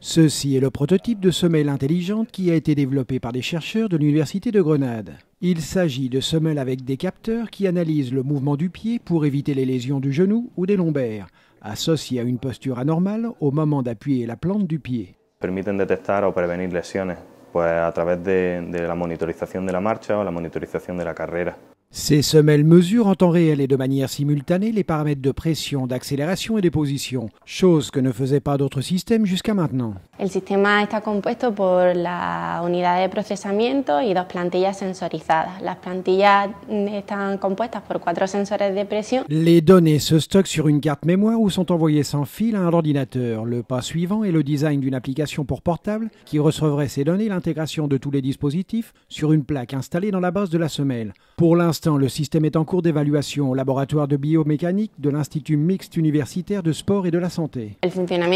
Ceci est le prototype de semelle intelligente qui a été développé par des chercheurs de l'Université de Grenade. Il s'agit de semelles avec des capteurs qui analysent le mouvement du pied pour éviter les lésions du genou ou des lombaires, associées à une posture anormale au moment d'appuyer la plante du pied. Permiten detectar o prévenir lesiones a través de, la monitorisation de la marche ou la monitorización de la carrière. Ces semelles mesurent en temps réel et de manière simultanée les paramètres de pression, d'accélération et de position, chose que ne faisait pas d'autres systèmes jusqu'à maintenant. El sistema está compuesto por la unidad de procesamiento y dos plantillas sensorizadas. Las plantillas mm, están compuestas por cuatro sensores de presión. Les données se stockent sur une carte mémoire ou sont envoyées sans fil à un ordinateur. Le pas suivant est le design d'une application pour portable qui recevrait ces données l'intégration de tous les dispositifs sur une plaque installée dans la base de la semelle. Pour l'instant, le système est en cours d'évaluation au laboratoire de biomécanique de l'Institut mixte universitaire de sport et de la santé. Le fonctionnement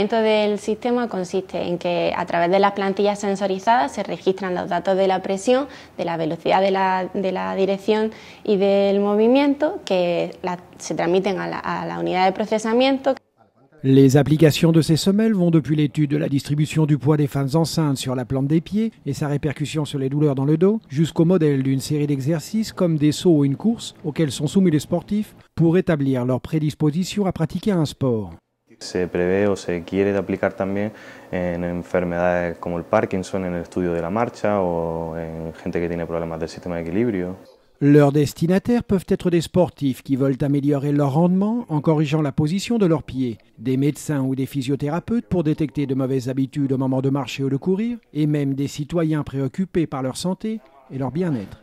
du système consiste en que, à travers de las plantillas se registran los datos de la presión, de la velocidad de la, de la dirección y del movimiento que la, se transmiten a la, a la unidad de procesamiento. Les applications de ces semelles vont depuis l'étude de la distribution du poids des femmes enceintes sur la plante des pieds et sa répercussion sur les douleurs dans le dos, jusqu'au modèle d'une série d'exercices comme des sauts ou une course auxquels sont soumis les sportifs pour établir leur prédisposition à pratiquer un sport. Se prevé o se quiere de aplicar también en enfermedades como el Parkinson, en el estudio de la marcha o en gente que tiene problemas del sistema de equilibrio. Leurs destinataires peuvent être des sportifs qui veulent améliorer leur rendement en corrigeant la position de leurs pieds, des médecins ou des physiothérapeutes pour détecter de mauvaises habitudes au moment de marcher ou de courir, et même des citoyens préoccupés par leur santé et leur bien-être.